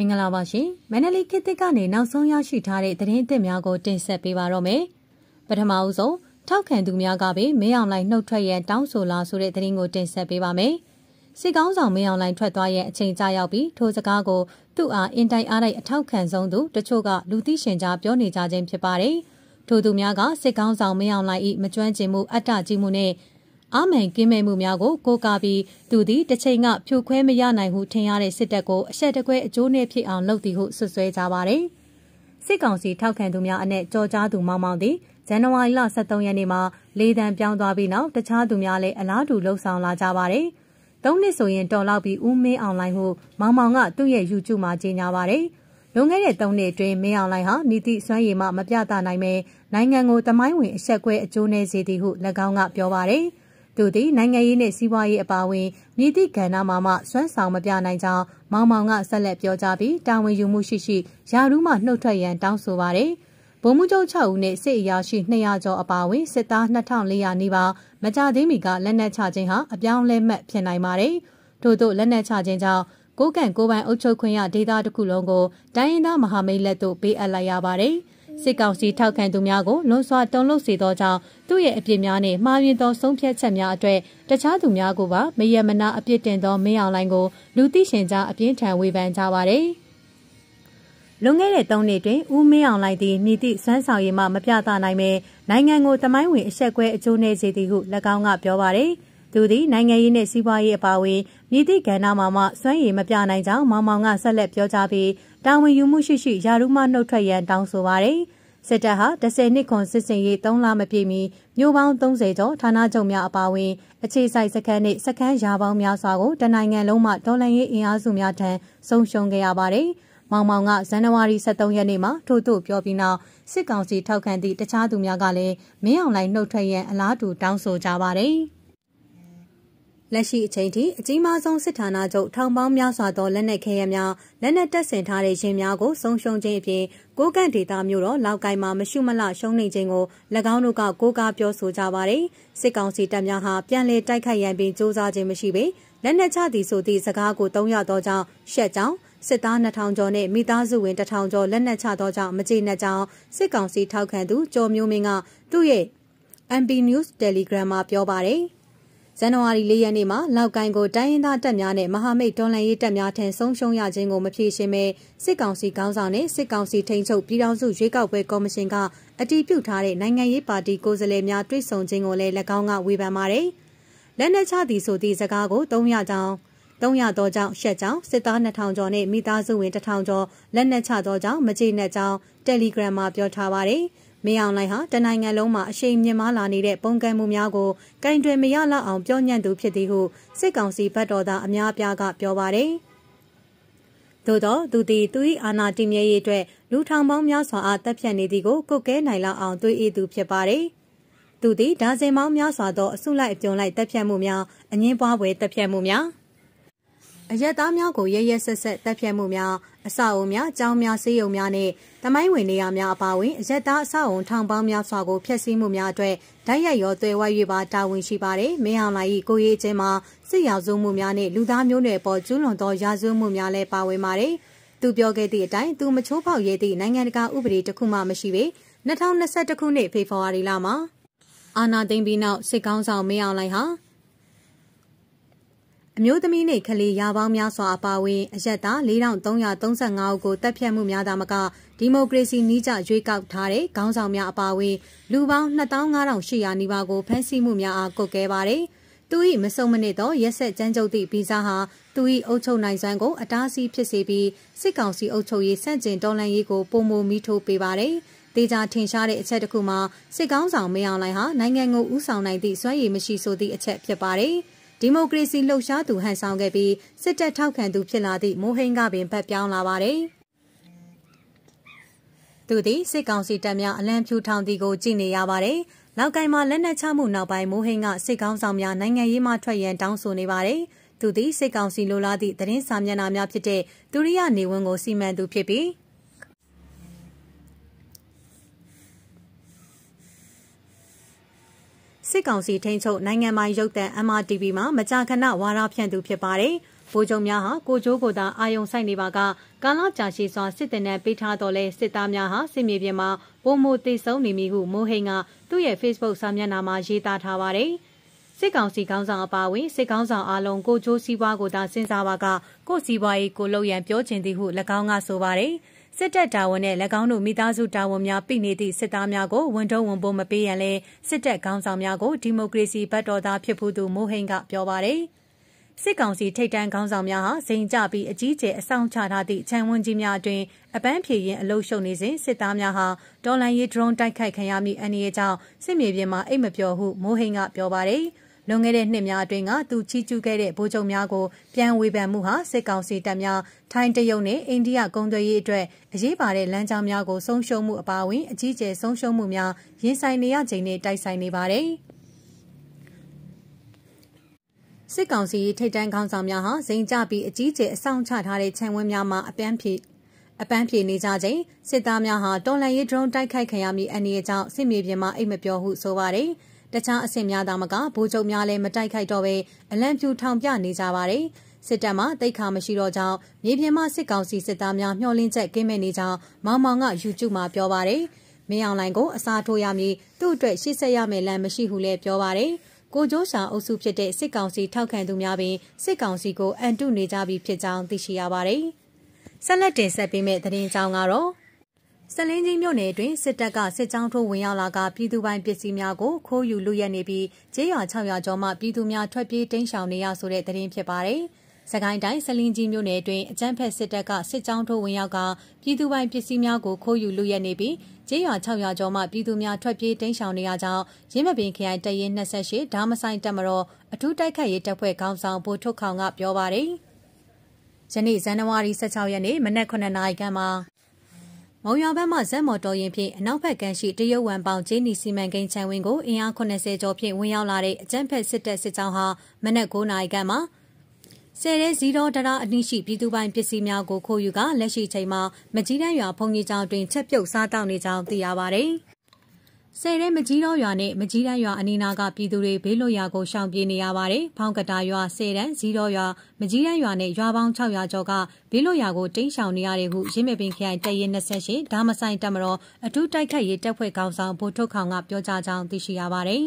မင်္ဂလာပါရှင်မန္တလေးခေတ်သစ်ကနေနောက်ဆုံးရရှိထားတဲ့သတင်းအသစ်များကိုတင်ဆက်ပေးပါတော့မယ်ပထမဦးဆုံးထောက်ခံသူများကပဲမင်းအောင်လှိုင်နှုတ်ထွက်ရန်တောင်းဆိုလာဆိုတဲ့သတင်းကိုတင်ဆက်ပေးပါမယ်စစ်ကောင်းဆောင်မင်းအောင်လှိုင်ထွက်သွားရဲ့အချိန်ကြာရောက်ပြီးထိုစကားကိုသူ့အားအင်တိုင်းအားလိုက်အထောက်ခံဆုံးသူတချို့ကလူသိရှင်ကြားပြောနေကြခြင်းဖြစ်ပါတယ်ထိုသူများကစစ်ကောင်းဆောင်မင်းအောင်လှိုင်၏မကျွမ်းကျင်မှုအတ္တကြီးမှုနဲ့အာမန်ကင်းမဲ့မှုများကိုကိုးကားပြီးသူသည်တစ်ချိန်ကဖြိုခွဲမရနိုင်ဟုထင်ရတဲ့စစ်တပ်ကိုအဆက်တကွဲအကျိုးနဲ့ဖြစ်အောင်လုပ်သည်ဟုဆွဆွဲကြပါတယ်။စစ်ကောင်စီထောက်ခံသူများအနက်ကြော်ကြားသူမောင်မောင်သည်ဇန်နဝါရီလ23ရက်နေ့မှာလေတံပြောင်းသွားပြီးနောက်တခြားသူများလည်းအလားတူလှုပ်ဆောင်လာကြပါတယ်။သုံးနှစ်ဆိုရင်တော်လောက်ပြီးဦးမင်းအောင်လိုင်းဟုမောင်မောင်ကသူ့ရဲ့ YouTube မှာကြေညာပါတယ်။လွန်ခဲ့တဲ့၃နှစ်အတွင်းမင်းအောင်လိုင်းဟာနီတိစွမ်းရည်မှမပြသနိုင်ပဲနိုင်ငံကိုတမိုင်းဝင်အဆက်ကွဲအကျိုးနဲ့စေသည်ဟု၎င်းကပြောပါတယ်။သူသည်နိုင်ငံရေးနှင့်စီးပွားရေးအပါအဝင်မြေတိကဏ္ဍမှာမှစွမ်းဆောင်မပြနိုင်ကြောင်းမောင်မောင်ကဆက်လက်ပြောကြားပြီးတာဝန်ယူမှုရှိရှိယာရုမှနှုတ်ထွက်ရန်တောင်းဆိုပါတယ်။ဗိုလ်မှူးချုပ်6ဦးနဲ့စစ်အရာရှိ200ကျော်အပါအဝင်စစ်သား2400နီးပါးမကြသေးမီကလက်နက်ချခြင်းဟာအပြောင်းလဲမှတ်ဖြစ်နိုင်ပါတယ်။ထို့သောလက်နက်ချခြင်းကြောင့်ကိုကန့်ကိုပိုင်အုပ်ချုပ်ခွင့်ရဒေသတစ်ခုလုံးကိုတိုင်းရင်းသားမဟာမိတ်လက်သို့ပေးအပ်လိုက်ရပါတယ်။စစ်ကောင်စီထောက်ခံသူများကိုလွန်စွာတုံ့လုပ်စေသောကြောင့်သူ့ရဲ့အပြစ်များနဲ့မှားယွင်းသောဆုံးဖြတ်ချက်များအတွက်တခြားသူများကိုပါမယမနာအပြစ်တင်သောမင်းအောင်လှိုင်ကိုလူသိရှင်ကြားအပြင်းထန်ဝေဖန်ကြပါရယ်လွန်ခဲ့တဲ့၃နှစ်တွင်ဦးမင်းအောင်လှိုင်သည်မြစ်တိစွမ်းဆောင်ရည်မှမပြသနိုင်ပေနိုင်ငံကိုတမိုင်းဝင်အဆက်ကွဲအကျိုးနည်းစေသည်ဟု၎င်းကပြောပါရယ်သူသည်နိုင်ငံရေးနှင့်စီးပွားရေးအပါအဝင်မြစ်တိကဏ္ဍမှာမှစွမ်းရည်မပြနိုင်ကြောင်းမောင်မောင်ကဆက်လက်ပြောကြားပြီးတာဝန်ယူမှုရှိရှိယာရုမှနှုတ်ထွက်ရန်တောင်းဆိုပါတယ်။စစ်တပ်ဟာ10နှစ်ခွန်စစ်စင်ရေး3လမပြည့်မီမြို့ပေါင်း30ကျော်ဌာနချုပ်များအပါအဝင်အခြေစိုက်စခန်းနှင့်စခန်းယာပေါင်းများစွာကိုတနိုင်ငံလုံးမှတော်လှန်ရေးအင်အားစုများထံဆုံးရှုံးခဲ့ရပါတယ်။မောင်မောင်ကဇန်နဝါရီ23ရက်နေ့မှာထို့သို့ပြောပြီးနောက်စစ်ကောင်စီထောက်ခံသည့်တခြားသူများကလည်းမင်းအောင်လှိုင်နှုတ်ထွက်ရန်အလားတူတောင်းဆိုကြပါတယ်။လက်ရှိအချိန်ထိအကြီးမားဆုံးစစ်ဌာနချုပ်ထောင်ပေါင်းများစွာသောလက်နက်ခဲယမ်းများလက်နက်တပ်ဆင်ထားတဲ့ရင်များကိုဆုံးရှုံးခြင်းအပြင်ကိုကန့်ဒေတာမျိုးတော့လောက်ကိုင်းမှာမရှိမလရှုံးနေခြင်းကို၎င်းတို့ကကိုကားပြောဆိုကြပါတယ်စစ်ကောင်စီတပ်များဟာပြန်လည်တိုက်ခိုက်ရန်ပင်စ조사ခြင်းမရှိပေလက်နက်ချသည်ဆိုသည့်စကားကိုတုံးရသောကြောင့်ရှက်ကြောင်းစစ်သား2000ကျော်နဲ့မိသားစုဝင်1000ကျော်လက်နက်ချသောကြောင့်မကြေနပ်ကြောင်းစစ်ကောင်စီထောက်ခံသူကျော်မျိုးမင်းကသူ့ရဲ့ MP News Telegram မှာပြောပါတယ်။ဇန်နဝါရီ၄ရက်နေ့မှာလောက်ကိုင်းကိုတိုင်းရင်းသားတပ်များနဲ့မဟာမိတ်တော်လှန်ရေးတပ်များထံဆုံးရှုံးရခြင်းကိုမဖြေရှင်းပဲစစ်ကောင်စီခေါင်းဆောင်နဲ့စစ်ကောင်စီထိန်းချုပ်ပြည်ထောင်စုရွေးကောက်ပွဲကော်မရှင်ကအတည်ပြုထားတဲ့နိုင်ငံရေးပါတီကိုယ်စားလှယ်များတွေ့ဆုံခြင်းကိုလည်း၎င်းကဝေဖန်ပါတယ်။လက်နက်ချသည်ဆိုသည့်စကားကို300ကျောင်း300တော့ကြောင့်ရှက်ကြောင်းစစ်သား2000ကျော်နဲ့မိသားစုဝင်1000ကျော်လက်နက်ချတော့ကြောင့်မကြေနက်ကြောင်း Telegram မှာပြောထားပါတယ်။မင်းအောင်လှိုင်ဟာတနိုင်ငံလုံးမှာအရှိန်မြင့်မားလာနေတဲ့ပုံကံမှုများကိုကင်တွယ်မရလောက်အောင်ပြောညံ့သူဖြစ်သည်ဟုစစ်ကောင်စီဘက်တော်သားအများအပြားကပြောပါတယ်။သို့သောသူသည်သူ၏အာဏာတည်မြဲရေးအတွက်လူထောင်ပေါင်းများစွာအားတပ်ဖြတ်နေသည်ကိုကုတ်ကဲနိုင်လောက်အောင်တွေးအေးသူဖြစ်ပါတယ်။သူသည်ဒါဇင်ပေါင်းများစွာသောအစုလိုက်အပြုံလိုက်တပ်ဖြတ်မှုများအငင်းပွားပွဲတပ်ဖြတ်မှုများအရက်သားများကိုရရက်ဆက်ဆက်တပ်ဖြတ်မှုများအဆောက်အုံများကျောင်းများဆေးရုံများနဲ့တမိုင်းဝင်နေရာများအပါအဝင်အရက်သားအဆောက်အုံထောင်ပေါင်းများစွာကိုဖျက်ဆီးမှုများအတွက်ဓာတ်ရိုက်ရောသွယ်ဝိုက်၍ပါတာဝန်ရှိပါတယ်မင်းအောင်လှိုင်၏ကိုရေးအကျဉ်းမှာစစ်ရာဇဝမှုများနဲ့လူသားမျိုးနွယ်ပေါ်ကျူးလွန်သောရာဇဝမှုများလည်းပါဝင်ပါတယ်သူပြောခဲ့သည့်အတိုင်းသူမချိုးဖောက်ရသည့်နိုင်ငံတကာဥပဒေတစ်ခုမှမရှိပေ2021ခုနှစ်ဖေဖော်ဝါရီလမှာအာနာသိမ့်ပြီးနောက်စစ်ကောင်းဆောင်မင်းအောင်လှိုင်ဟာအမျိုးသမီးနှင့်ကလေးရာပေါင်းများစွာအပါအဝင်အရက်သား4335ဦးကိုတပ်ဖြတ်မှုများသာမကဒီမိုကရေစီနည်းကျရွေးကောက်ထားတဲ့ခေါင်းဆောင်များအပါအဝင်လူပေါင်း2500နီးပါးကိုဖမ်းဆီးမှုများအားကုတ်ခဲ့ပါတယ်။သူ၏မစုံမနစ်သောရက်ဆက်ကြမ်းကြုတ်သည့်ဗီဇာဟာသူ၏အုပ်ချုပ်နိုင်စွမ်းကိုအတားအဆီးဖြစ်စေပြီးစစ်ကောင်စီအုပ်ချုပ်ရေးဆန့်ကျင်တော်လှန်ရေးကိုပုံမမီထိုးပေးပါတယ်။တေချာထင်ရှားတဲ့အချက်တစ်ခုမှာစစ်ကောင်းဆောင်မင်းအောင်လှိုင်ဟာနိုင်ငံကိုဥဆောင်နိုင်သည့်စွမ်းရည်မရှိဆိုသည့်အချက်ဖြစ်ပါတယ်။ဒီမိုကရေစီလှုပ်ရှားသူဟန်ဆောင်ခဲ့ပြီးစစ်တပ်ထောက်ခံသူဖြစ်လာသည့်မိုးဟိန်းကပင်ဗတ်ပြောင်းလာပါတယ်။သူသည်စစ်ကောင်စီတပ်များအလံဖြူထောင်တီကိုကြည့်နေရပါတယ်။လောက်ကင်မှာလက်နက်ချမှုနောက်ပိုင်းမိုးဟိန်းကစစ်ကောင်ဆောင်များနိုင်ငံရေးမှထွက်ရန်တောင်းဆိုနေပါတယ်။သူသည်စစ်ကောင်စီလိုလားသည့်သတင်းစာမျက်နှာများဖြစ်တဲ့သူရိယနေဝန်ကိုစီမံသူဖြစ်ပြီးစစ်ကောင်စီထိန်းချုပ်နိုင်ငံပိုင်ရုပ်သံ MRTV မှာမကြာခဏဝါဒဖြန့်သူဖြစ်ပါတယ်။ဗိုလ်ချုပ်များဟာကိုကျိုးကိုသာအာယုံဆိုင်နေပါကကာလကြာရှည်စွာစစ်တင်နဲ့ပေးထားတော်လဲစစ်သားများဟာစစ်မြေပြင်မှာပုံမိုတိတ်ဆုံးနေမိဟုမိုးဟိန်ကသူ့ရဲ့ Facebook စာမျက်နှာမှာရေးသားထားပါတယ်။စစ်ကောင်စီခေါင်းဆောင်အပါအဝင်စစ်ကောင်ဆောင်အားလုံးကိုချိုးစည်းပွားကိုသာစဉ်းစားပါကကိုစည်းပွားရေးကိုလုံရန်ပြောချင်သည်ဟု၎င်းကဆိုပါတယ်။စစ်တပ်တာဝန်နဲ့၎င်းတို့မိသားစုတာဝန်များပြိနေသည့်စစ်သားများကိုဝန်ထုံးဝန်ပိုးမပေးရန်လဲစစ်တပ်ခေါင်းဆောင်များကိုဒီမိုကရေစီဘက်တော်သားဖြစ်ဖို့သူမိုးဟိန်ကပြောပါတယ်စစ်ကောင်စီထိတ်တန်းခေါင်းဆောင်များဟာစိန်ကြပြီးအကြီးအကျယ်အဆောင်ချထားသည့်ခြံဝန်းကြီးများအတွင်အပန်းဖြေရင်အလုရှုံနေစဉ်စစ်သားများဟာတော်လန်ရေး drone တိုက်ခိုက်ခံရမည့်အန္တရာယ်ကြောင့်စစ်မြေပြင်မှာအိမ်မပျော်ဟုမိုးဟိန်ကပြောပါတယ်။လွန်ခဲ့တဲ့နှစ်များအတွင်းကသူချီးကျူးခဲ့တဲ့ဗိုလ်ချုပ်များကိုပြန်ဝေဖန်မှုဟာစစ်ကောင်စီတပ်များထိုင်းတရုတ်နဲ့အိန္ဒိယကုန်းသွယ်ရေးအတွက်အရေးပါတဲ့လမ်းကြောင်းများကိုဆုံးရှုံးမှုအပါအဝင်အကြီးအကျယ်ဆုံးရှုံးမှုများရင်ဆိုင်နေရချိန်နဲ့တိုက်ဆိုင်နေပါတယ်။စစ်ကောင်စီထိတ်တန်းခေါင်းဆောင်များဟာဇိမ်ကြပြီးအကြီးအကျယ်အဆောင်ချထားတဲ့ခြံဝင်းများမှာအပန်းဖြေအပန်းဖြေနေကြချိန်စစ်သားများဟာတော်လန်ရေးဒရုန်းတိုက်ခိုက်ခံရမည်အနေအကြောင်းစစ်မြေပြင်မှာအိမ်မပြောဟုဆိုပါတယ်။တခြားအဆင့်များသာမကဗိုလ်ချုပ်များလည်းမတိုက်ခိုက်တော့ပဲအလံပြူထောင်ပြနေကြပါတယ်စစ်တပ်မှတိတ်ခါမရှိတော့ကြောင်းမြေပြင်မှစစ်ကောင်စီစစ်သားများမျှော်လင့်ချက်ကင်းမဲ့နေကြောင်းမောင်မောင်က YouTube မှာပြောပါတယ်မင်းအောင်လိုင်ကိုအစားထိုးရမည်သူ့အတွက်ရှေ့ဆက်ရမယ်လမ်းမရှိဟုလည်းပြောပါတယ်ကိုကျိုးဆောင်အုပ်စုဖြစ်တဲ့စစ်ကောင်စီထောက်ခံသူများပင်စစ်ကောင်စီကိုအန်တုနေကြပြီဖြစ်ကြောင်းသိရှိရပါတယ်။ဆက်လက်တင်ဆက်ပေးမယ့်သတင်းကြောင်းကတော့စလင်းကြီးမြို့နယ်အတွင်းစစ်တပ်ကစစ်ကြောင်းထိုးဝင်ရောက်လာကပြည်သူပိုင်ပစ္စည်းများကိုခိုးယူလုယက်နေပြီးကျေးရွာ600ကျော်မှပြည်သူများထွက်ပြေးတိမ်းရှောင်နေရဆိုတဲ့သတင်းဖြစ်ပါတယ်။စကိုင်းတိုင်းစလင်းကြီးမြို့နယ်အတွင်းအကြမ်းဖက်စစ်တပ်ကစစ်ကြောင်းထိုးဝင်ရောက်ကပြည်သူပိုင်ပစ္စည်းများကိုခိုးယူလုယက်နေပြီးကျေးရွာ600ကျော်မှပြည်သူများထွက်ပြေးတိမ်းရှောင်နေရကြောင်းရင်းမပင်ခရိုင်တရင်28ဓာမဆိုင်တက်မတော်အထူးတိုက်ခတ်ရေးတပ်ဖွဲ့ခေါင်းဆောင်ဗိုလ်ထုတ်ခေါင်ကပြောပါတယ်။ယနေ့ဇန်နဝါရီ16ရက်နေ့မနက်9:00နာရီခန့်မှာမုံရွာဘက်မှဇက်မော်တော်ရင်ဖြင့်အနောက်ဘက်ကမ်းရှိတရုတ်ဝမ်ပေါင်ဂျင်းနီစီမံကိန်းခြံဝင်းကိုအင်အား80ကျော်ဖြင့်ဝင်ရောက်လာတဲ့အကြမ်းဖက်စစ်တပ်စစ်ကြောင်းဟာမနက်9နာရီခန့်မှာဆယ်ရဲဇီရောတရာအနှိရှိပြည်သူပိုင်ပစ္စည်းများကို ခိုးယူကလက်ရှိချိန်မှာမကြီးတန်းရွာဘုံကြီးကျောင်းတွင်ချက်ပြုတ်စားတောက်နေကြောင်းသိရပါဗျ။ဆယ်ရဲမကြီးတော့ရွာနဲ့မကြီးတန်းရွာအနီးနားကပြည်သူတွေဘေးလွတ်ရာကိုရှောင်ပြေးနေရပါတယ်။ဖောင်းကတာရွာဆယ်တန်းဇီးတော့ရွာမကြီးတန်းရွာနဲ့ရွာပေါင်း600ကျော်ကဘေးလွတ်ရာကိုတိမ်းရှောင်နေရတယ်ဟုရင်းမြပင်ခရိုင်တပ်ရင်း28ဒါမဆိုင်တပ်မတော်အထူးတိုက်ခတ်ရေးတပ်ဖွဲ့ခေါင်းဆောင်ဗိုလ်ထုတ်ခေါင်ကပြောကြားကြောင်းသိရှိရပါတယ်။